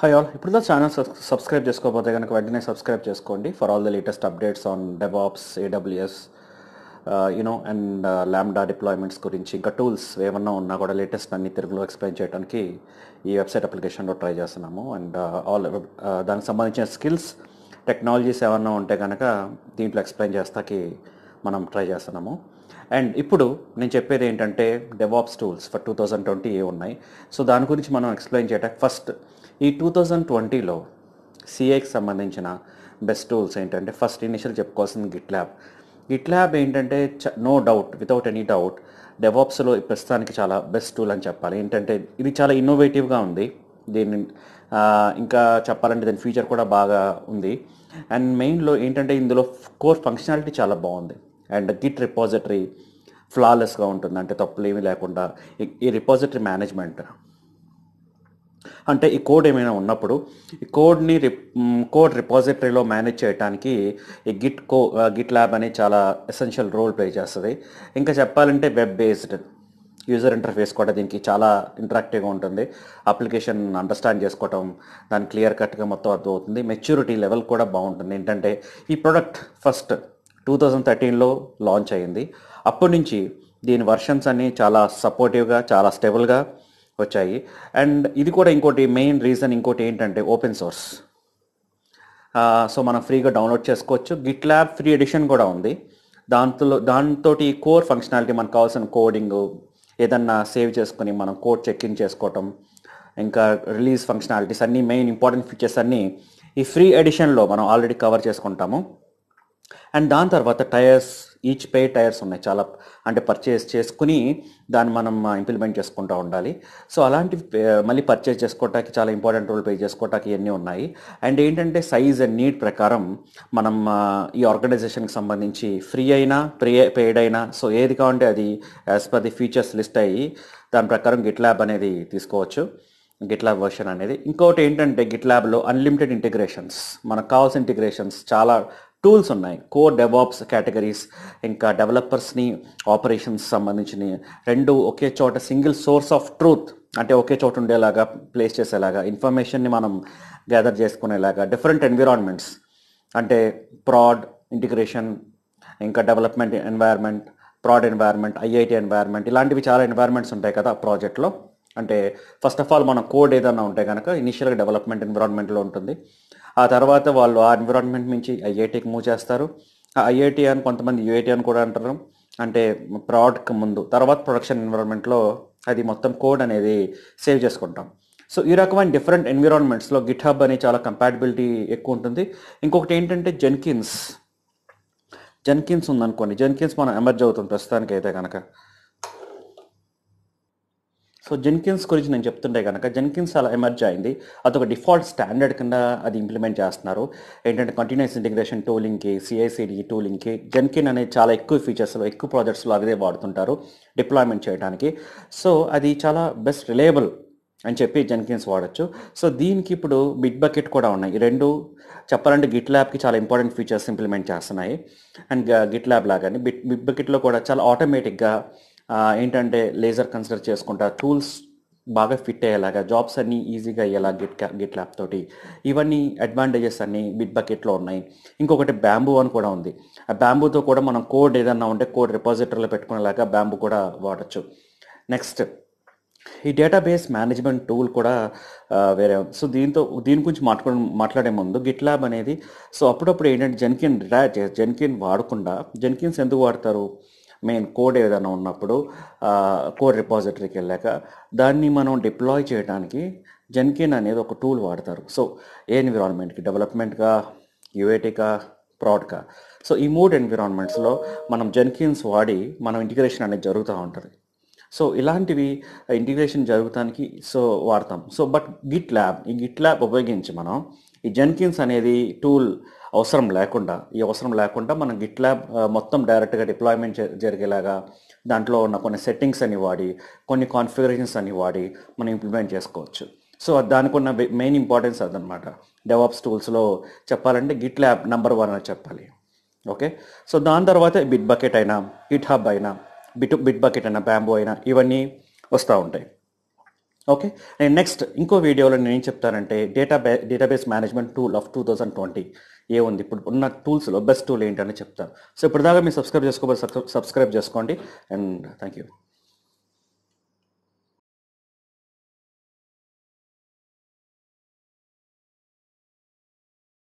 high all ఇప్పుడు దా channel subscribe చేసుకోకపోతే కనుక వెంటనే సబ్స్క్రైబ్ చేసుకోండి for all the latest updates on devops AWS you know and lambda deployments గురించి ఇంకా టూల్స్ ఏమన్నా ఉన్నా కూడా లేటెస్ట్ అన్ని తెలుగులో ఎక్స్ప్లెయిన్ చేయడానికి ఈ వెబ్సైట్ అప్లికేషన్లో ట్రై చేస్తున్నాము అండ్ ఆల్ uh, uh, దానికి సంబంధించిన స్కిల్స్ టెక్నాలజీస్ ఏమన్నా ఉంటే కనుక దీంట్లో ఎక్స్ప్లెయిన్ చేస్తాకి మనం ట్రై చేస్తున్నాము అండ్ ఇప్పుడు నేను చెప్పేది ఏంటంటే devops tools for two thousand twenty A ఉన్నాయి సో దాని గురించి మనం ఎక్స్ప్లెయిన్ చేయడానికి ఫస్ట్ ఈ టూ థౌజండ్ ట్వంటీలో సిఏకి సంబంధించిన బెస్ట్ టూల్స్ ఏంటంటే ఫస్ట్ ఇనిషియల్ చెప్పుకోవాల్సింది గిట్ ల్యాబ్ గిట్ ల్యాబ్ ఏంటంటే no doubt without any doubt డెవాప్స్లో ప్రస్తుతానికి చాలా బెస్ట్ టూల్ అని చెప్పాలి ఏంటంటే ఇది చాలా ఇన్నోవేటివ్గా ఉంది దీన్ని ఇంకా చెప్పాలంటే దాని ఫీచర్ కూడా బాగా ఉంది అండ్ మెయిన్లో ఏంటంటే ఇందులో కోర్ ఫంక్షనాలిటీ చాలా బాగుంది అండ్ గిట్ రిపాజిటరీ ఫ్లాలెస్గా ఉంటుంది అంటే తప్పులు ఏమీ లేకుండా ఈ రిపాజిటరీ మేనేజ్మెంట్ అంటే ఈ కోడ్ ఏమైనా ఉన్నప్పుడు ఈ కోడ్ని కోడ్ రిపాజిటరీలో మేనేజ్ చేయడానికి ఈ గిట్ కో గిట్ ల్యాబ్ అనేది చాలా ఎసెన్షియల్ రోల్ ప్లే చేస్తుంది ఇంకా చెప్పాలంటే వెబ్ బేస్డ్ యూజర్ ఇంటర్ఫేస్ కూడా దీనికి చాలా ఇంట్రాక్టివ్గా ఉంటుంది అప్లికేషన్ అండర్స్టాండ్ చేసుకోవటం దాని క్లియర్ కట్గా మొత్తం అర్థమవుతుంది మెచ్యూరిటీ లెవెల్ కూడా బాగుంటుంది ఏంటంటే ఈ ప్రోడక్ట్ ఫస్ట్ టూ థౌజండ్ థర్టీన్లో లాంచ్ అయ్యింది అప్పటి నుంచి దీని వర్షన్స్ అన్నీ చాలా సపోర్టివ్గా చాలా స్టేబుల్గా వచ్చాయి అండ్ ఇది కూడా ఇంకోటి మెయిన్ రీజన్ ఇంకోటి ఏంటంటే ఓపెన్ సోర్స్ సో మనం ఫ్రీగా డౌన్లోడ్ చేసుకోవచ్చు గిట్ ల్యాబ్ ఫ్రీ ఎడిషన్ కూడా ఉంది దాంతో దాంతో కోర్ ఫంక్షనాలిటీ మనకు కావాల్సిన కోడింగ్ ఏదన్నా సేవ్ చేసుకుని మనం కోడ్ చెక్ ఇన్ చేసుకోవటం ఇంకా రిలీజ్ ఫంక్షనాలిటీస్ అన్నీ మెయిన్ ఇంపార్టెంట్ ఫీచర్స్ అన్నీ ఈ ఫ్రీ ఎడిషన్లో మనం ఆల్రెడీ కవర్ చేసుకుంటాము అండ్ దాని తర్వాత టైర్స్ ఈచ్ పే టైర్స్ ఉన్నాయి చాలా అంటే పర్చేస్ చేసుకుని దాన్ని మనం ఇంప్లిమెంట్ చేసుకుంటూ ఉండాలి సో అలాంటివి మళ్ళీ పర్చేస్ చేసుకోవటానికి చాలా ఇంపార్టెంట్ రోల్ పే చేసుకోవటానికి ఇవన్నీ ఉన్నాయి అండ్ ఏంటంటే సైజ్ అండ్ నీడ్ ప్రకారం మనం ఈ ఆర్గనైజేషన్కి సంబంధించి ఫ్రీ అయినా ప్రే పెయిడ్ అయినా సో ఏది కావంటే అది as per the features list అయ్యి దాని ప్రకారం గిట్ ల్యాబ్ అనేది తీసుకోవచ్చు గిట్ ల్యాబ్ వర్షన్ అనేది ఇంకోటి ఏంటంటే గిట్ ల్యాబ్లో అన్లిమిటెడ్ ఇంటిగ్రేషన్స్ మనకు కావాల్సిన ఇంటిగ్రేషన్స్ చాలా టూల్స్ ఉన్నాయి కోర్ డెవాప్స్ కేటగిరీస్ ఇంకా డెవలపర్స్ని ఆపరేషన్స్ సంబంధించిన రెండు ఒకే చోట సింగిల్ సోర్స్ ఆఫ్ ట్రూత్ అంటే ఒకే చోట ఉండేలాగా ప్లేస్ చేసేలాగా ఇన్ఫర్మేషన్ని మనం గ్యాదర్ చేసుకునేలాగా డిఫరెంట్ ఎన్విరాన్మెంట్స్ అంటే ప్రాడ్ ఇంటిగ్రేషన్ ఇంకా development environment prod environment IIT environment ఇలాంటివి చాలా ఎన్వైర్న్మెంట్స్ ఉంటాయి కదా ప్రాజెక్ట్లో అంటే ఫస్ట్ ఆఫ్ ఆల్ మన కోడ్ ఏదైనా ఉంటే కనుక ఇనిషియల్గా డెవలప్మెంట్ ఎన్విరాన్మెంట్లో ఉంటుంది ఆ తర్వాత వాళ్ళు ఆ ఎన్విరాన్మెంట్ నుంచి ఐఐటీకి మూవ్ చేస్తారు ఆ ఐఐటి అని కొంతమంది యుఐటి అని కూడా అంటారు అంటే ప్రోడక్ట్కి ముందు తర్వాత ప్రొడక్షన్ ఎన్విరాన్మెంట్లో అది మొత్తం కోడ్ అనేది సేవ్ చేసుకుంటాం సో ఈ రకమైన డిఫరెంట్ ఎన్విరాన్మెంట్స్లో గిట్ హబ్ అనేది చాలా కంపాటబిలిటీ ఎక్కువ ఉంటుంది ఇంకొకటి ఏంటంటే జెన్కిన్స్ జెన్కిన్స్ ఉందనుకోండి జెన్కిన్స్ మనం ఎమర్జ్ అవుతుంది ప్రస్తుతానికి అయితే కనుక సో జెన్కిన్స్ గురించి నేను చెప్తుంటే కనుక జెన్కిన్స్ అలా ఎమర్జ్ అయింది అదొక డిఫాల్ట్ స్టాండర్డ్ కింద అది ఇంప్లిమెంట్ చేస్తున్నారు ఏంటంటే కంటిన్యూస్ ఇంటిగ్రేషన్ టూలింగ్కి సిఐసిడి టూలింగ్కి జెన్కిన్ అనేది చాలా ఎక్కువ ఫీచర్స్లో ఎక్కువ ప్రాజెక్ట్స్లో అదే వాడుతుంటారు డిప్లాయ్మెంట్ చేయడానికి సో అది చాలా బెస్ట్ రిలయబుల్ అని చెప్పి జెన్కిన్స్ వాడచ్చు సో దీనికి ఇప్పుడు బిట్ బకెట్ కూడా ఉన్నాయి రెండు చెప్పాలంటే గిట్ ల్యాబ్కి చాలా ఇంపార్టెంట్ ఫీచర్స్ ఇంప్లిమెంట్ చేస్తున్నాయి అండ్ గిట్ uh, ల్యాబ్ లాగానే బిట్ బిట్ బకెట్లో కూడా చాలా ఆటోమేటిక్గా ఏంటంటే లేజర్ కన్సిడర్ చేసుకుంటా టూల్స్ బాగా ఫిట్ అయ్యేలాగా జాబ్స్ అన్నీ ఈజీగా అయ్యేలా గిట్ గిట్ ల్యాప్ తోటి ఇవన్నీ అడ్వాంటేజెస్ అన్నీ బిట్ బకెట్లో ఉన్నాయి ఇంకొకటి బ్యాంబూ అని కూడా ఉంది ఆ బ్యాంబూతో కూడా మనం కోడ్ ఏదన్నా ఉంటే కోడ్ రిపాజిటరీలో పెట్టుకునేలాగా బ్యాంబు కూడా వాడచ్చు నెక్స్ట్ ఈ డేటాబేస్ మేనేజ్మెంట్ టూల్ కూడా వేరే సో దీంతో దీని గురించి మాట్లాడు మాట్లాడే ముందు గిట్ ల్యాబ్ అనేది సో అప్పుడప్పుడు ఏంటంటే జెన్కిన్ జెన్కిన్ వాడకుండా జెన్కిన్స్ ఎందుకు వాడతారు మెయిన్ కోడ్ ఏదైనా ఉన్నప్పుడు కోడ్ రిపాజిటరీకి వెళ్ళాక దాన్ని మనం డిప్లాయ్ చేయడానికి జెన్కిన్ అనేది ఒక టూల్ వాడతారు సో ఏ ఎన్విరాన్మెంట్కి డెవలప్మెంట్గా యుఏటీకా ప్రాడ్గా సో ఈ మూడు ఎన్విరాన్మెంట్స్లో మనం జెన్కిన్స్ వాడి మనం ఇంటిగ్రేషన్ అనేది జరుగుతూ ఉంటుంది సో ఇలాంటివి ఇంటిగ్రేషన్ జరుగుతానికి సో వాడతాం సో బట్ గిట్ ల్యాబ్ ఈ గిట్ ల్యాబ్ ఉపయోగించి మనం ఈ జెన్కిన్స్ అనేది టూల్ అవసరం లేకుండా ఈ అవసరం లేకుండా మనం గిట్ ల్యాబ్ మొత్తం డైరెక్ట్గా డిప్లాయ్మెంట్ జరిగేలాగా దాంట్లో ఉన్న కొన్ని సెట్టింగ్స్ అని వాడి కొన్ని కాన్ఫిగరేషన్స్ అని వాడి మనం ఇంప్లిమెంట్ చేసుకోవచ్చు సో దానికి ఉన్న మెయిన్ ఇంపార్టెన్స్ అదనమాట డెవాప్స్ టూల్స్లో చెప్పాలంటే గిట్ ల్యాబ్ నెంబర్ వన్ అని చెప్పాలి ఓకే సో దాని తర్వాత బిట్ బకెట్ అయినా గిట్ హబ్ అయినా బిట్ బిట్ బకెట్ అయినా బ్యాంబో అయినా ఇవన్నీ వస్తూ ఉంటాయి ఓకే నేను నెక్స్ట్ ఇంకో వీడియోలో నేను ఏం చెప్తానంటే డేటా బే database management tool of two thousand twenty ఏముంది ఇప్పుడు ఉన్న టూల్స్లో బెస్ట్ టూల్ ఏంటని చెప్తాను సో ఇప్పుడు దాకా మీరు సబ్స్క్రైబ్ చేసుకోబోతే సబ్స్క్రైబ్ చేసుకోండి అండ్ థ్యాంక్ యూ